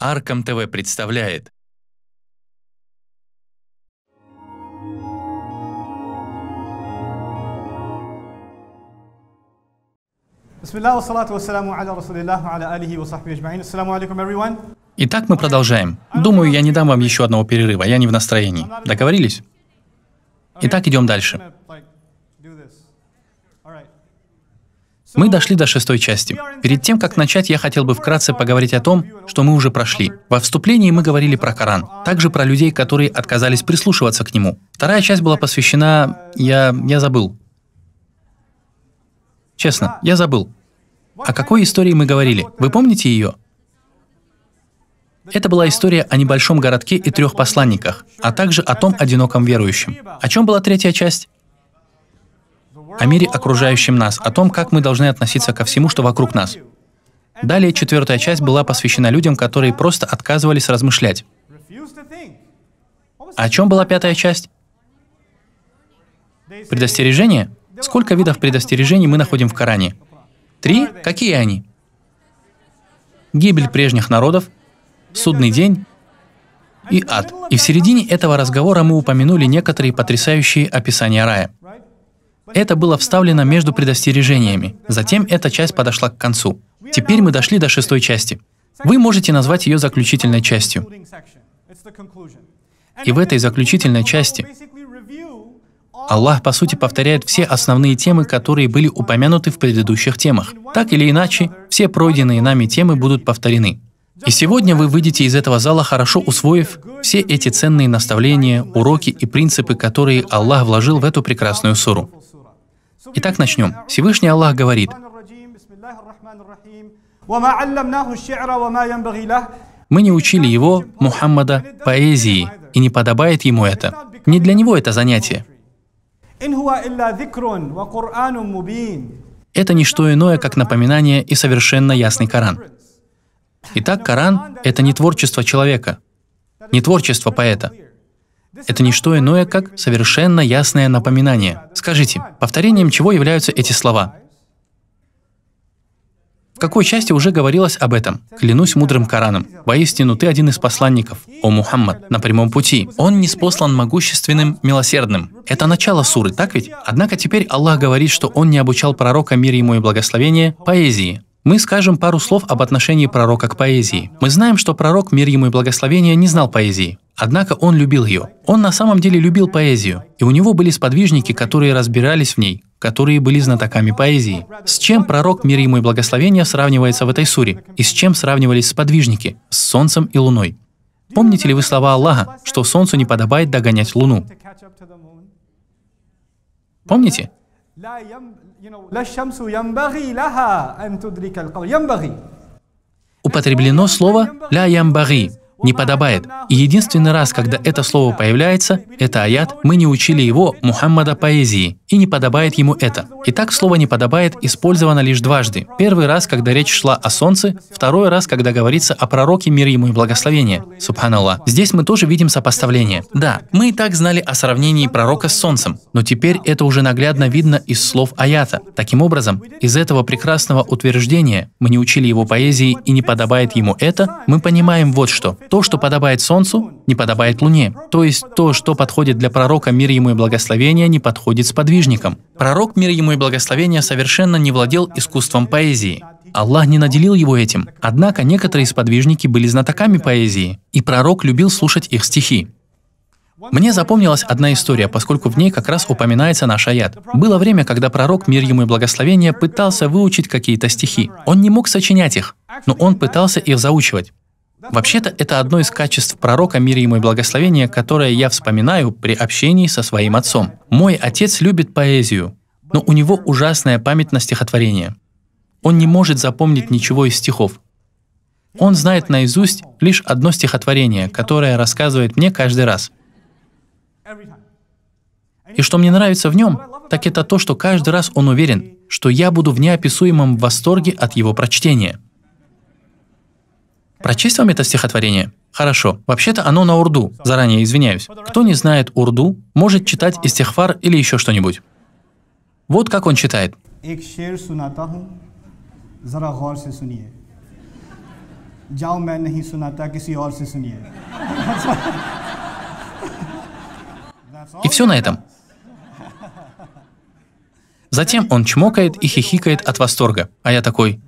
Арком ТВ представляет. Итак, мы продолжаем. Думаю, я не дам вам еще одного перерыва, я не в настроении. Договорились? Итак, идем дальше. Мы дошли до шестой части. Перед тем, как начать, я хотел бы вкратце поговорить о том, что мы уже прошли. Во вступлении мы говорили про Коран, также про людей, которые отказались прислушиваться к нему. Вторая часть была посвящена... Я... я забыл. Честно, я забыл. О какой истории мы говорили? Вы помните ее? Это была история о небольшом городке и трех посланниках, а также о том одиноком верующем. О чем была третья часть? о мире окружающем нас, о том, как мы должны относиться ко всему, что вокруг нас. Далее четвертая часть была посвящена людям, которые просто отказывались размышлять. О чем была пятая часть? Предостережение? Сколько видов предостережений мы находим в Коране? Три? Какие они? Гибель прежних народов, судный день и ад. И в середине этого разговора мы упомянули некоторые потрясающие описания рая. Это было вставлено между предостережениями. Затем эта часть подошла к концу. Теперь мы дошли до шестой части. Вы можете назвать ее заключительной частью. И в этой заключительной части Аллах, по сути, повторяет все основные темы, которые были упомянуты в предыдущих темах. Так или иначе, все пройденные нами темы будут повторены. И сегодня вы выйдете из этого зала, хорошо усвоив все эти ценные наставления, уроки и принципы, которые Аллах вложил в эту прекрасную суру. Итак, начнем. Всевышний Аллах говорит, мы не учили его, Мухаммада, поэзии, и не подобает ему это. Не для него это занятие. Это не что иное, как напоминание и совершенно ясный Коран. Итак, Коран — это не творчество человека, не творчество поэта. Это не что иное, как совершенно ясное напоминание. Скажите, повторением чего являются эти слова? В какой части уже говорилось об этом? «Клянусь мудрым Кораном, воистину ты один из посланников, о Мухаммад, на прямом пути. Он не спослан могущественным, милосердным». Это начало суры, так ведь? Однако теперь Аллах говорит, что он не обучал пророка, мир ему и благословение, поэзии. Мы скажем пару слов об отношении пророка к поэзии. Мы знаем, что пророк, мир ему и благословение, не знал поэзии. Однако он любил ее. Он на самом деле любил поэзию, и у него были сподвижники, которые разбирались в ней, которые были знатоками поэзии. С чем пророк мир ему и благословения сравнивается в этой суре, и с чем сравнивались сподвижники, с солнцем и луной. Помните ли вы слова Аллаха, что солнцу не подобает догонять луну? Помните? Употреблено слово «ля ямбари», не подобает. И единственный раз, когда это слово появляется, это аят, мы не учили его, Мухаммада, поэзии, и не подобает ему это. Итак, слово «не подобает» использовано лишь дважды. Первый раз, когда речь шла о солнце, второй раз, когда говорится о пророке, мир ему и благословение. Субханаллах. Здесь мы тоже видим сопоставление. Да, мы и так знали о сравнении пророка с солнцем, но теперь это уже наглядно видно из слов аята. Таким образом, из этого прекрасного утверждения «мы не учили его поэзии и не подобает ему это», мы понимаем вот что. То, что подобает Солнцу, не подобает Луне. То есть то, что подходит для пророка мир ему и благословения, не подходит сподвижникам. Пророк мир ему и благословения совершенно не владел искусством поэзии. Аллах не наделил его этим. Однако некоторые сподвижники были знатоками поэзии, и пророк любил слушать их стихи. Мне запомнилась одна история, поскольку в ней как раз упоминается наш аят. Было время, когда пророк, мир ему и благословение, пытался выучить какие-то стихи. Он не мог сочинять их, но он пытался их заучивать. Вообще-то, это одно из качеств пророка, мир ему и благословения, которое я вспоминаю при общении со своим отцом. Мой отец любит поэзию, но у него ужасная память на стихотворение. Он не может запомнить ничего из стихов. Он знает наизусть лишь одно стихотворение, которое рассказывает мне каждый раз. И что мне нравится в нем, так это то, что каждый раз он уверен, что я буду в неописуемом восторге от его прочтения. Прочесть вам это стихотворение? Хорошо. Вообще-то оно на урду. Заранее извиняюсь. Кто не знает урду, может читать истихфар или еще что-нибудь. Вот как он читает. И все на этом. Затем он чмокает и хихикает от восторга. А я такой,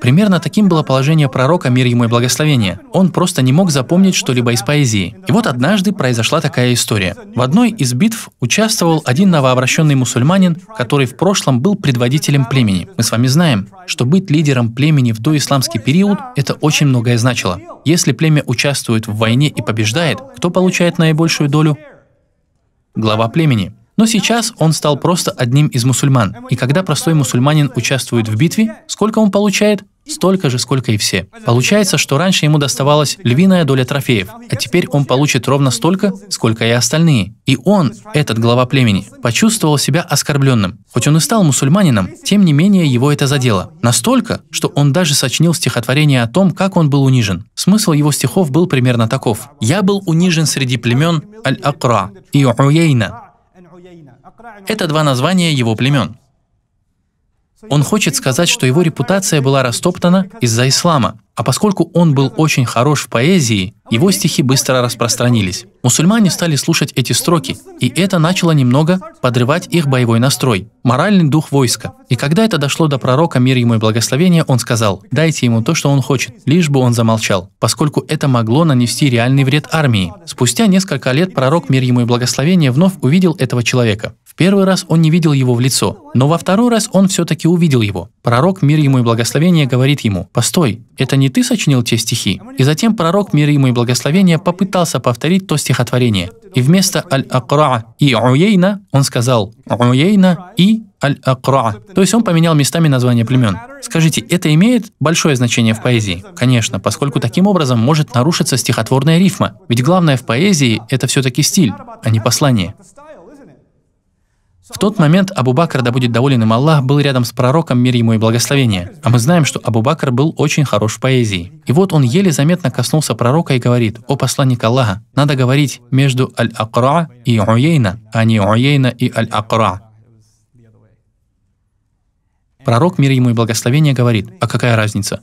Примерно таким было положение пророка, мир ему и благословение. Он просто не мог запомнить что-либо из поэзии. И вот однажды произошла такая история. В одной из битв участвовал один новообращенный мусульманин, который в прошлом был предводителем племени. Мы с вами знаем, что быть лидером племени в доисламский период – это очень многое значило. Если племя участвует в войне и побеждает, кто получает наибольшую долю? Глава племени – но сейчас он стал просто одним из мусульман. И когда простой мусульманин участвует в битве, сколько он получает? Столько же, сколько и все. Получается, что раньше ему доставалась львиная доля трофеев, а теперь он получит ровно столько, сколько и остальные. И он, этот глава племени, почувствовал себя оскорбленным. Хоть он и стал мусульманином, тем не менее его это задело. Настолько, что он даже сочинил стихотворение о том, как он был унижен. Смысл его стихов был примерно таков. «Я был унижен среди племен Аль-Акра и Уяйна, это два названия его племен. Он хочет сказать, что его репутация была растоптана из-за ислама. А поскольку он был очень хорош в поэзии, его стихи быстро распространились. Мусульмане стали слушать эти строки, и это начало немного подрывать их боевой настрой, моральный дух войска. И когда это дошло до пророка, мир ему и благословение, он сказал, дайте ему то, что он хочет, лишь бы он замолчал, поскольку это могло нанести реальный вред армии. Спустя несколько лет пророк, мир ему и благословение, вновь увидел этого человека. В первый раз он не видел его в лицо, но во второй раз он все-таки увидел его. Пророк, мир ему и благословение, говорит ему, «Постой, это не ты сочинил те стихи?» И затем пророк, мир ему и благословение, попытался повторить то стихотворение. И вместо «Аль-Акра» и «Уейна» он сказал «Уейна» и Аль-Акра. То есть он поменял местами названия племен. Скажите, это имеет большое значение в поэзии? Конечно, поскольку таким образом может нарушиться стихотворная рифма. Ведь главное в поэзии — это все-таки стиль, а не послание. В тот момент Абу Бакр, да будет доволен им Аллах, был рядом с пророком, мир ему и благословение. А мы знаем, что Абу Бакр был очень хорош в поэзии. И вот он еле заметно коснулся пророка и говорит, «О посланник Аллаха, надо говорить между Аль-Акра и Уейна, а не Уейна и Аль-Акра». Пророк, мир ему и благословение, говорит, «А какая разница?»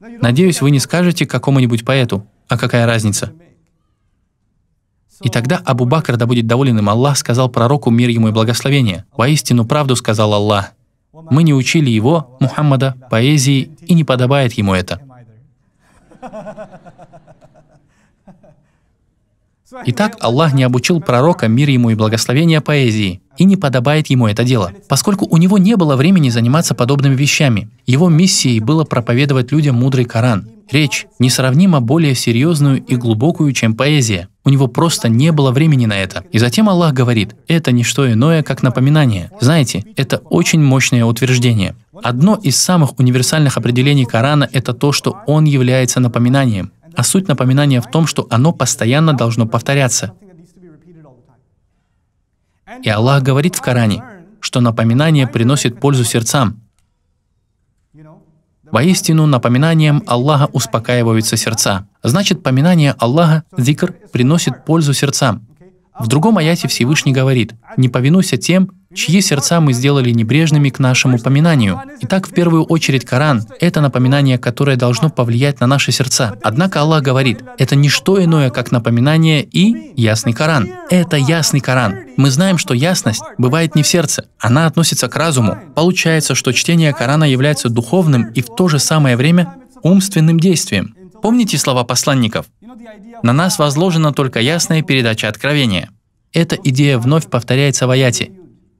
Надеюсь, вы не скажете какому-нибудь поэту, «А какая разница?» И тогда Абу Бакр, да будет доволен им Аллах, сказал пророку мир ему и благословение. «Воистину правду сказал Аллах. Мы не учили его, Мухаммада, поэзии, и не подобает ему это». Итак, Аллах не обучил пророка, мир ему и благословения поэзии, и не подобает ему это дело, поскольку у него не было времени заниматься подобными вещами. Его миссией было проповедовать людям мудрый Коран, речь, несравнимо более серьезную и глубокую, чем поэзия. У него просто не было времени на это. И затем Аллах говорит, это не что иное, как напоминание. Знаете, это очень мощное утверждение. Одно из самых универсальных определений Корана – это то, что он является напоминанием. А суть напоминания в том, что оно постоянно должно повторяться. И Аллах говорит в Коране, что напоминание приносит пользу сердцам. Воистину, напоминанием Аллаха успокаиваются сердца. Значит, поминание Аллаха, зикр, приносит пользу сердцам. В другом аяте Всевышний говорит, «Не повинуйся тем, чьи сердца мы сделали небрежными к нашему поминанию. Итак, в первую очередь Коран — это напоминание, которое должно повлиять на наши сердца. Однако Аллах говорит, это не что иное, как напоминание и ясный Коран. Это ясный Коран. Мы знаем, что ясность бывает не в сердце, она относится к разуму. Получается, что чтение Корана является духовным и в то же самое время умственным действием. Помните слова посланников? На нас возложена только ясная передача откровения. Эта идея вновь повторяется в аяте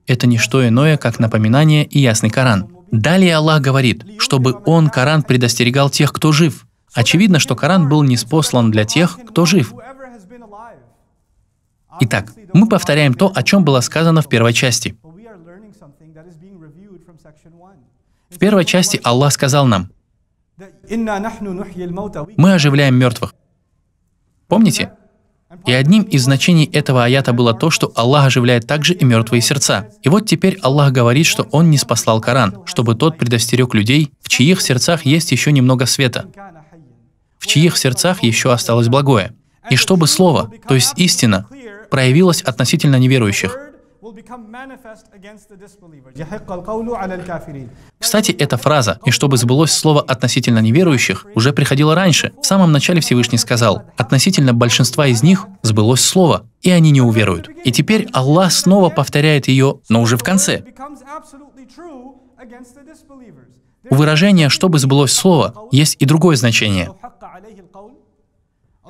это не что иное, как напоминание и ясный Коран. Далее Аллах говорит, чтобы он, Коран, предостерегал тех, кто жив. Очевидно, что Коран был не неспослан для тех, кто жив. Итак, мы повторяем то, о чем было сказано в первой части. В первой части Аллах сказал нам, «Мы оживляем мертвых». Помните? И одним из значений этого аята было то, что Аллах оживляет также и мертвые сердца. И вот теперь Аллах говорит, что Он не спасал Коран, чтобы тот предостерег людей, в чьих сердцах есть еще немного света, в чьих сердцах еще осталось благое. И чтобы слово, то есть истина, проявилось относительно неверующих. Кстати, эта фраза «И чтобы сбылось слово относительно неверующих» уже приходило раньше. В самом начале Всевышний сказал «Относительно большинства из них сбылось слово, и они не уверуют». И теперь Аллах снова повторяет ее, но уже в конце. У выражения «чтобы сбылось слово» есть и другое значение.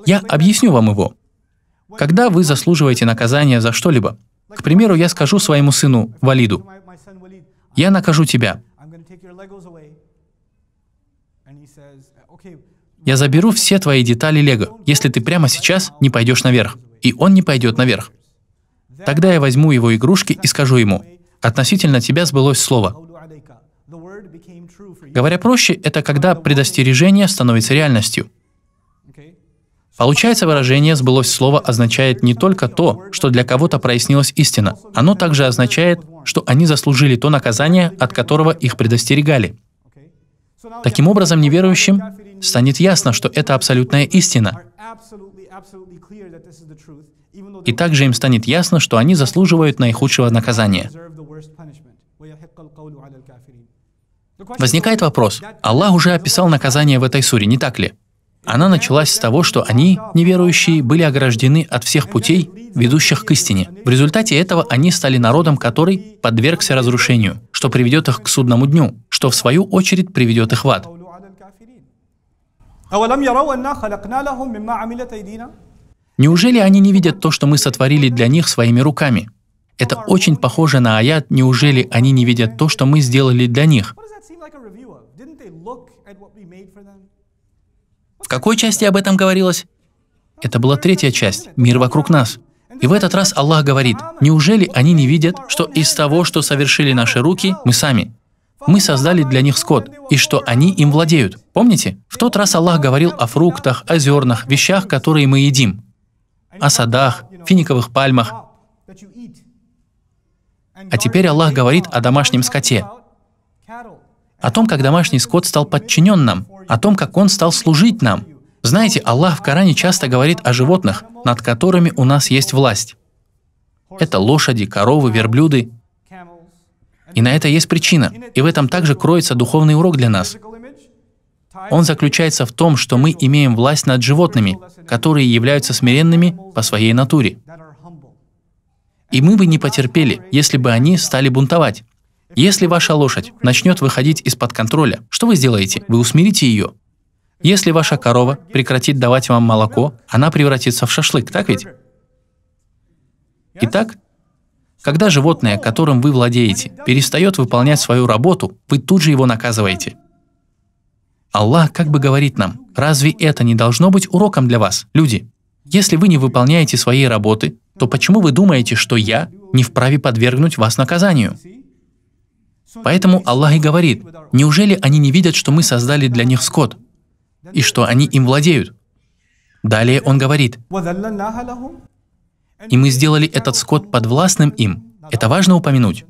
Я объясню вам его. Когда вы заслуживаете наказания за что-либо, к примеру, я скажу своему сыну, Валиду, «Я накажу тебя». Я заберу все твои детали Лего, если ты прямо сейчас не пойдешь наверх. И он не пойдет наверх. Тогда я возьму его игрушки и скажу ему, «Относительно тебя сбылось слово». Говоря проще, это когда предостережение становится реальностью. Получается, выражение «сбылось слово» означает не только то, что для кого-то прояснилась истина, оно также означает, что они заслужили то наказание, от которого их предостерегали. Таким образом, неверующим станет ясно, что это абсолютная истина. И также им станет ясно, что они заслуживают наихудшего наказания. Возникает вопрос, Аллах уже описал наказание в этой суре, не так ли? Она началась с того, что они, неверующие, были ограждены от всех путей, ведущих к истине. В результате этого они стали народом, который подвергся разрушению, что приведет их к судному дню, что в свою очередь приведет их в ад. Неужели они не видят то, что мы сотворили для них своими руками? Это очень похоже на аят «Неужели они не видят то, что мы сделали для них?» В какой части об этом говорилось? Это была третья часть, мир вокруг нас. И в этот раз Аллах говорит, неужели они не видят, что из того, что совершили наши руки, мы сами? Мы создали для них скот, и что они им владеют. Помните? В тот раз Аллах говорил о фруктах, о зернах, вещах, которые мы едим, о садах, финиковых пальмах. А теперь Аллах говорит о домашнем скоте, о том, как домашний скот стал подчинен нам, о том, как Он стал служить нам. Знаете, Аллах в Коране часто говорит о животных, над которыми у нас есть власть. Это лошади, коровы, верблюды. И на это есть причина. И в этом также кроется духовный урок для нас. Он заключается в том, что мы имеем власть над животными, которые являются смиренными по своей натуре. И мы бы не потерпели, если бы они стали бунтовать. Если ваша лошадь начнет выходить из-под контроля, что вы сделаете? Вы усмирите ее. Если ваша корова прекратит давать вам молоко, она превратится в шашлык, так ведь? Итак, когда животное, которым вы владеете, перестает выполнять свою работу, вы тут же его наказываете. Аллах как бы говорит нам, разве это не должно быть уроком для вас, люди? Если вы не выполняете своей работы, то почему вы думаете, что я не вправе подвергнуть вас наказанию? Поэтому Аллах и говорит, неужели они не видят, что мы создали для них скот, и что они им владеют? Далее он говорит, и мы сделали этот скот подвластным им. Это важно упомянуть.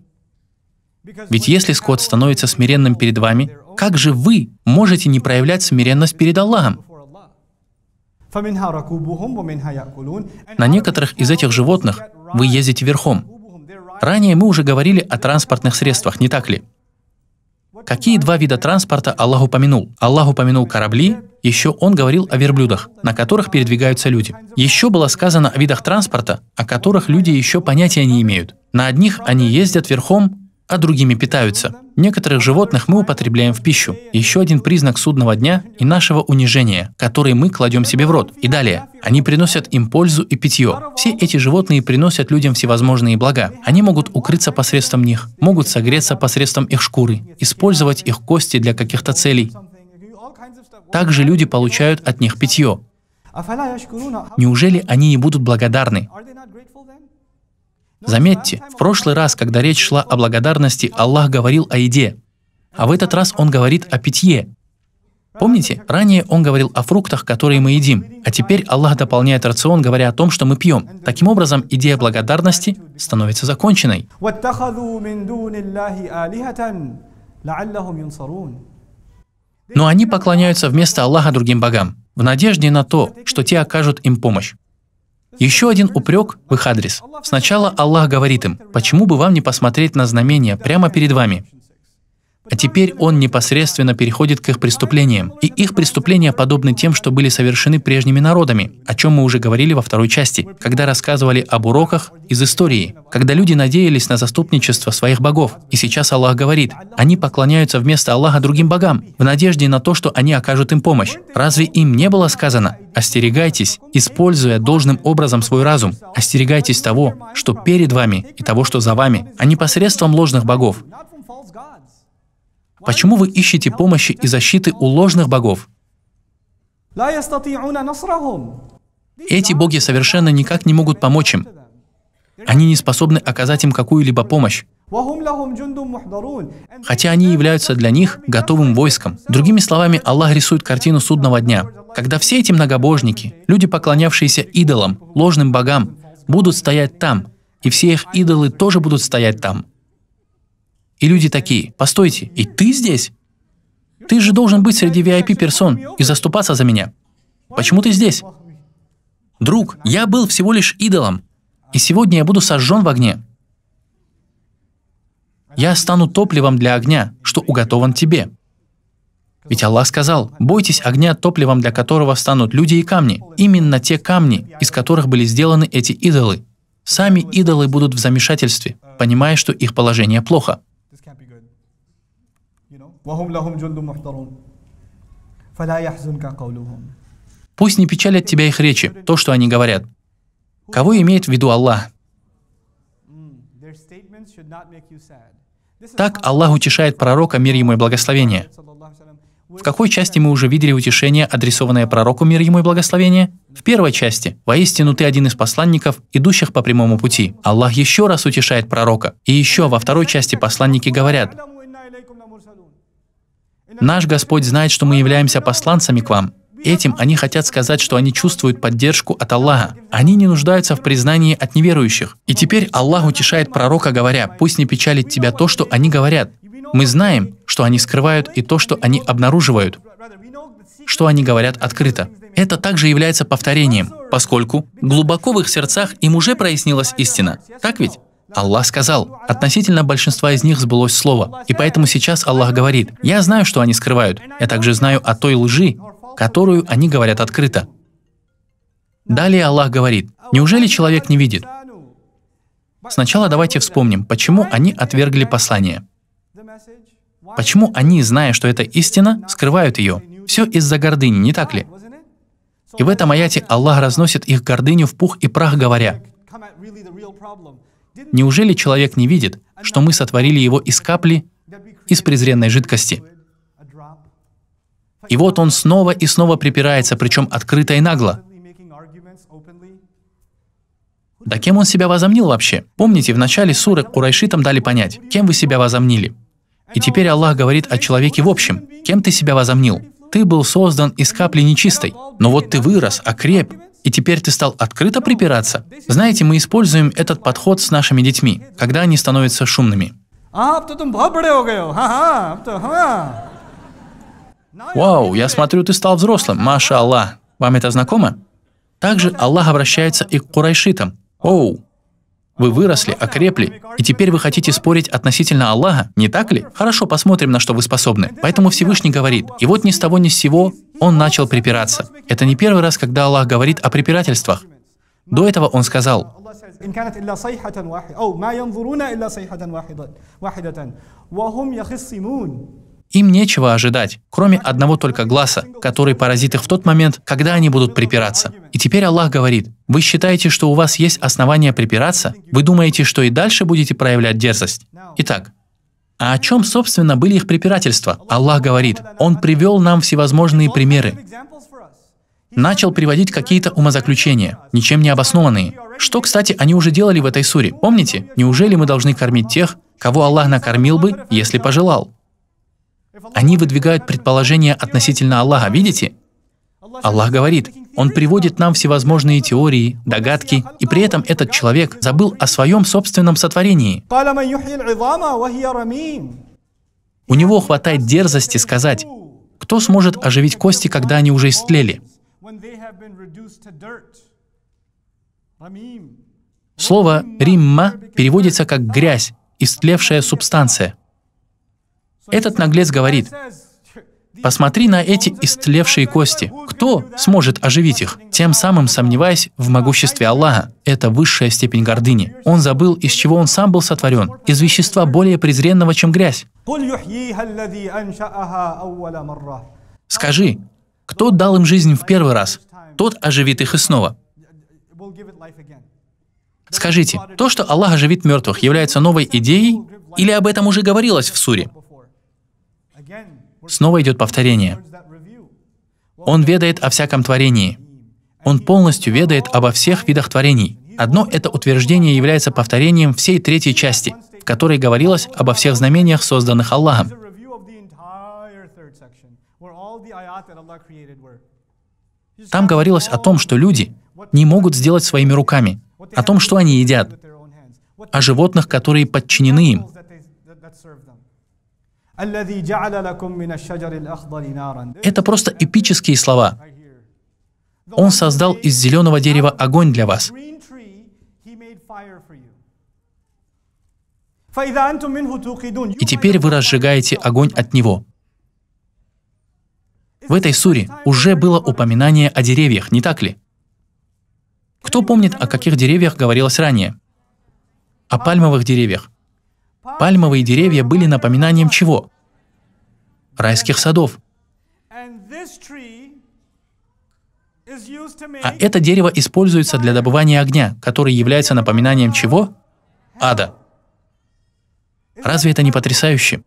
Ведь если скот становится смиренным перед вами, как же вы можете не проявлять смиренность перед Аллахом? На некоторых из этих животных вы ездите верхом, Ранее мы уже говорили о транспортных средствах, не так ли? Какие два вида транспорта Аллах упомянул? Аллах упомянул корабли, еще он говорил о верблюдах, на которых передвигаются люди. Еще было сказано о видах транспорта, о которых люди еще понятия не имеют. На одних они ездят верхом, а другими питаются. Некоторых животных мы употребляем в пищу. Еще один признак судного дня и нашего унижения, который мы кладем себе в рот. И далее. Они приносят им пользу и питье. Все эти животные приносят людям всевозможные блага. Они могут укрыться посредством них, могут согреться посредством их шкуры, использовать их кости для каких-то целей. Также люди получают от них питье. Неужели они не будут благодарны? Заметьте, в прошлый раз, когда речь шла о благодарности, Аллах говорил о еде, а в этот раз Он говорит о питье. Помните, ранее Он говорил о фруктах, которые мы едим, а теперь Аллах дополняет рацион, говоря о том, что мы пьем. Таким образом, идея благодарности становится законченной. Но они поклоняются вместо Аллаха другим богам, в надежде на то, что те окажут им помощь. Еще один упрек в их адрес. Сначала Аллах говорит им, почему бы вам не посмотреть на знамения прямо перед вами? А теперь он непосредственно переходит к их преступлениям. И их преступления подобны тем, что были совершены прежними народами, о чем мы уже говорили во второй части, когда рассказывали об уроках из истории, когда люди надеялись на заступничество своих богов. И сейчас Аллах говорит, они поклоняются вместо Аллаха другим богам, в надежде на то, что они окажут им помощь. Разве им не было сказано, остерегайтесь, используя должным образом свой разум, остерегайтесь того, что перед вами и того, что за вами, а не посредством ложных богов. Почему вы ищете помощи и защиты у ложных богов? Эти боги совершенно никак не могут помочь им. Они не способны оказать им какую-либо помощь. Хотя они являются для них готовым войском. Другими словами, Аллах рисует картину судного дня, когда все эти многобожники, люди, поклонявшиеся идолам, ложным богам, будут стоять там, и все их идолы тоже будут стоять там. И люди такие, постойте, и ты здесь? Ты же должен быть среди VIP-персон и заступаться за меня. Почему ты здесь? Друг, я был всего лишь идолом, и сегодня я буду сожжен в огне. Я стану топливом для огня, что уготован тебе. Ведь Аллах сказал, «Бойтесь огня, топливом для которого станут люди и камни, именно те камни, из которых были сделаны эти идолы. Сами идолы будут в замешательстве, понимая, что их положение плохо. وهم لهم جند محترون فلا يحزنك قولهم Пусть не печалят тебя их речи, то, что они говорят. Кого имеет в виду Аллах? Так Аллах утешает пророка, мир ему и благословение. В какой части мы уже видели утешение, адресованное пророку, мир ему и благословение? В первой части. «Воистину ты один из посланников, идущих по прямому пути». Аллах еще раз утешает пророка. И еще во второй части посланники говорят, Наш Господь знает, что мы являемся посланцами к вам. Этим они хотят сказать, что они чувствуют поддержку от Аллаха. Они не нуждаются в признании от неверующих. И теперь Аллах утешает пророка, говоря, «Пусть не печалит тебя то, что они говорят». Мы знаем, что они скрывают и то, что они обнаруживают, что они говорят открыто. Это также является повторением, поскольку глубоко в их сердцах им уже прояснилась истина. Так ведь? Аллах сказал, относительно большинства из них сбылось слово, и поэтому сейчас Аллах говорит, «Я знаю, что они скрывают, я также знаю о той лжи, которую они говорят открыто». Далее Аллах говорит, «Неужели человек не видит?» Сначала давайте вспомним, почему они отвергли послание. Почему они, зная, что это истина, скрывают ее? Все из-за гордыни, не так ли? И в этом аяте Аллах разносит их гордыню в пух и прах, говоря, Неужели человек не видит, что мы сотворили его из капли, из презренной жидкости? И вот он снова и снова припирается, причем открыто и нагло. Да кем он себя возомнил вообще? Помните, в начале суры Курайшитам дали понять, кем вы себя возомнили. И теперь Аллах говорит о человеке в общем, кем ты себя возомнил? Ты был создан из капли нечистой, но вот ты вырос, окреп, и теперь ты стал открыто припираться. Знаете, мы используем этот подход с нашими детьми, когда они становятся шумными. Вау, я смотрю, ты стал взрослым, Маша Аллах. Вам это знакомо? Также Аллах обращается и к курайшитам. Оу, вы выросли, окрепли, и теперь вы хотите спорить относительно Аллаха, не так ли? Хорошо, посмотрим, на что вы способны. Поэтому Всевышний говорит, и вот ни с того ни с сего он начал припираться. Это не первый раз, когда Аллах говорит о препирательствах. До этого он сказал, وهم им нечего ожидать, кроме одного только глаза, который поразит их в тот момент, когда они будут припираться. И теперь Аллах говорит, вы считаете, что у вас есть основания припираться? Вы думаете, что и дальше будете проявлять дерзость? Итак, а о чем, собственно, были их препирательства? Аллах говорит, Он привел нам всевозможные примеры. Начал приводить какие-то умозаключения, ничем не обоснованные. Что, кстати, они уже делали в этой суре, помните? Неужели мы должны кормить тех, кого Аллах накормил бы, если пожелал? Они выдвигают предположения относительно Аллаха, видите? Аллах говорит, Он приводит нам всевозможные теории, догадки, и при этом этот человек забыл о своем собственном сотворении. У него хватает дерзости сказать, кто сможет оживить кости, когда они уже истлели? Слово «римма» переводится как «грязь», «истлевшая субстанция». Этот наглец говорит, Посмотри на эти истлевшие кости. Кто сможет оживить их? Тем самым сомневаясь в могуществе Аллаха. Это высшая степень гордыни. Он забыл, из чего он сам был сотворен. Из вещества более презренного, чем грязь. Скажи, кто дал им жизнь в первый раз? Тот оживит их и снова. Скажите, то, что Аллах оживит мертвых, является новой идеей? Или об этом уже говорилось в суре? Снова идет повторение. Он ведает о всяком творении. Он полностью ведает обо всех видах творений. Одно это утверждение является повторением всей третьей части, в которой говорилось обо всех знамениях, созданных Аллахом. Там говорилось о том, что люди не могут сделать своими руками, о том, что они едят, о животных, которые подчинены им, это просто эпические слова. Он создал из зеленого дерева огонь для вас. И теперь вы разжигаете огонь от него. В этой суре уже было упоминание о деревьях, не так ли? Кто помнит, о каких деревьях говорилось ранее? О пальмовых деревьях. Пальмовые деревья были напоминанием чего? Райских садов. А это дерево используется для добывания огня, который является напоминанием чего? Ада. Разве это не потрясающе?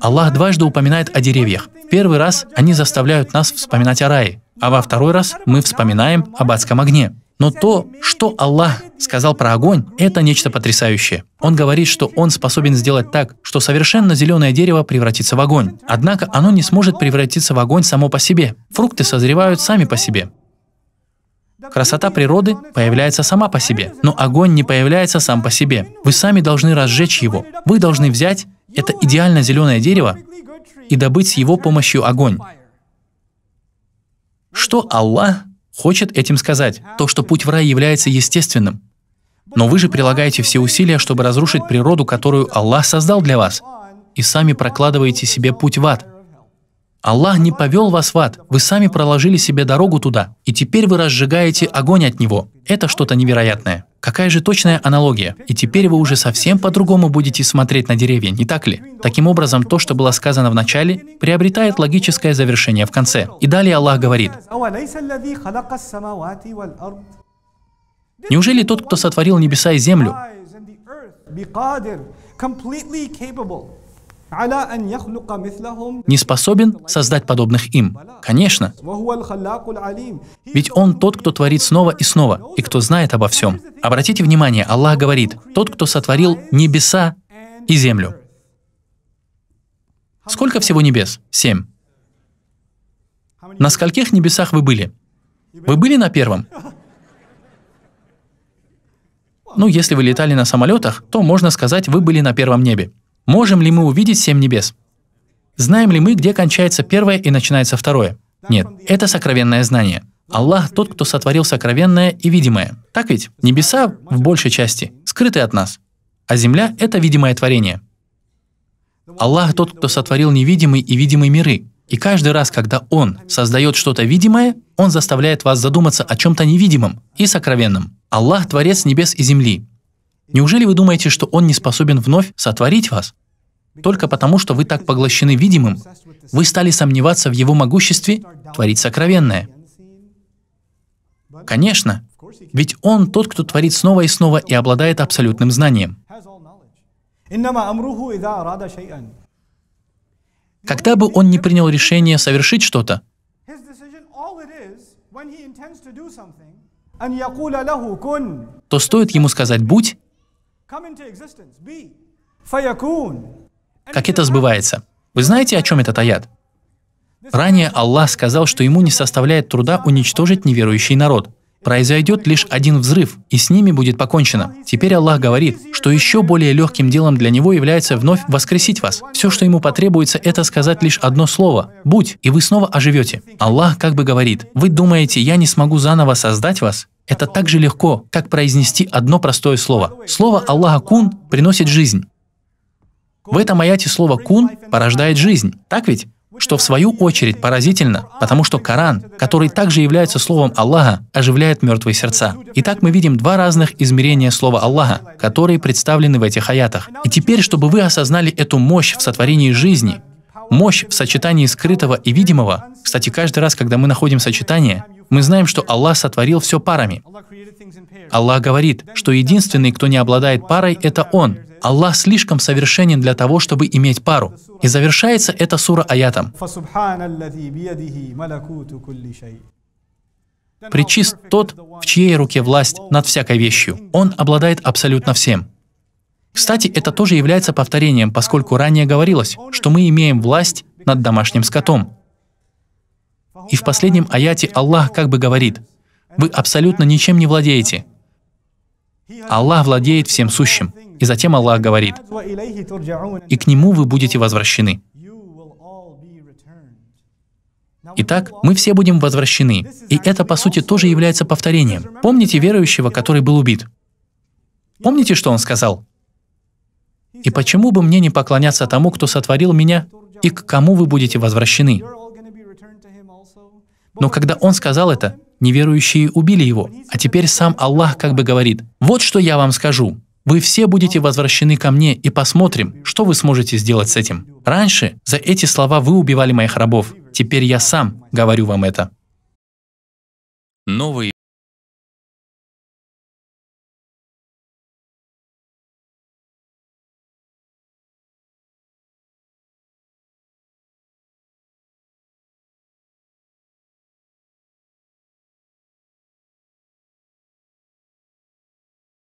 Аллах дважды упоминает о деревьях. В первый раз они заставляют нас вспоминать о рае, а во второй раз мы вспоминаем об адском огне. Но то, что Аллах сказал про огонь, это нечто потрясающее. Он говорит, что он способен сделать так, что совершенно зеленое дерево превратится в огонь. Однако оно не сможет превратиться в огонь само по себе. Фрукты созревают сами по себе. Красота природы появляется сама по себе, но огонь не появляется сам по себе. Вы сами должны разжечь его. Вы должны взять это идеально зеленое дерево и добыть с его помощью огонь. Что Аллах хочет этим сказать то, что путь в рай является естественным. Но вы же прилагаете все усилия, чтобы разрушить природу, которую Аллах создал для вас, и сами прокладываете себе путь в ад. Аллах не повел вас в ад, вы сами проложили себе дорогу туда, и теперь вы разжигаете огонь от него. Это что-то невероятное. Какая же точная аналогия? И теперь вы уже совсем по-другому будете смотреть на деревья, не так ли? Таким образом, то, что было сказано в начале, приобретает логическое завершение в конце. И далее Аллах говорит. Неужели тот, кто сотворил небеса и землю, не способен создать подобных им. Конечно. Ведь Он тот, кто творит снова и снова, и кто знает обо всем. Обратите внимание, Аллах говорит, тот, кто сотворил небеса и землю. Сколько всего небес? Семь. На скольких небесах вы были? Вы были на первом? Ну, если вы летали на самолетах, то можно сказать, вы были на первом небе. Можем ли мы увидеть семь небес? Знаем ли мы, где кончается первое и начинается второе? Нет, это сокровенное знание. Аллах тот, кто сотворил сокровенное и видимое. Так ведь? Небеса, в большей части, скрыты от нас. А земля — это видимое творение. Аллах тот, кто сотворил невидимый и видимый миры. И каждый раз, когда Он создает что-то видимое, Он заставляет вас задуматься о чем-то невидимом и сокровенном. Аллах — Творец небес и земли. Неужели вы думаете, что Он не способен вновь сотворить вас? Только потому, что вы так поглощены видимым, вы стали сомневаться в Его могуществе творить сокровенное. Конечно, ведь Он тот, кто творит снова и снова и обладает абсолютным знанием. Когда бы он не принял решение совершить что-то, то стоит ему сказать «будь», как это сбывается? Вы знаете, о чем этот аят? Ранее Аллах сказал, что ему не составляет труда уничтожить неверующий народ – Произойдет лишь один взрыв, и с ними будет покончено. Теперь Аллах говорит, что еще более легким делом для него является вновь воскресить вас. Все, что ему потребуется, это сказать лишь одно слово – «Будь», и вы снова оживете. Аллах как бы говорит, «Вы думаете, я не смогу заново создать вас?» Это так же легко, как произнести одно простое слово. Слово Аллаха «кун» приносит жизнь. В этом аяте слово «кун» порождает жизнь, так ведь? что в свою очередь поразительно, потому что Коран, который также является словом Аллаха, оживляет мертвые сердца. Итак, мы видим два разных измерения слова Аллаха, которые представлены в этих аятах. И теперь, чтобы вы осознали эту мощь в сотворении жизни, мощь в сочетании скрытого и видимого, кстати, каждый раз, когда мы находим сочетание, мы знаем, что Аллах сотворил все парами. Аллах говорит, что единственный, кто не обладает парой, это Он, Аллах слишком совершенен для того, чтобы иметь пару. И завершается эта сура аятом. Причист тот, в чьей руке власть над всякой вещью. Он обладает абсолютно всем. Кстати, это тоже является повторением, поскольку ранее говорилось, что мы имеем власть над домашним скотом. И в последнем аяте Аллах как бы говорит, «Вы абсолютно ничем не владеете, Аллах владеет всем сущим. И затем Аллах говорит, «И к Нему вы будете возвращены». Итак, мы все будем возвращены. И это, по сути, тоже является повторением. Помните верующего, который был убит? Помните, что он сказал? «И почему бы мне не поклоняться тому, кто сотворил меня, и к кому вы будете возвращены?» Но когда он сказал это, неверующие убили его. А теперь сам Аллах как бы говорит, «Вот что я вам скажу. Вы все будете возвращены ко мне и посмотрим, что вы сможете сделать с этим. Раньше за эти слова вы убивали моих рабов. Теперь я сам говорю вам это». Новые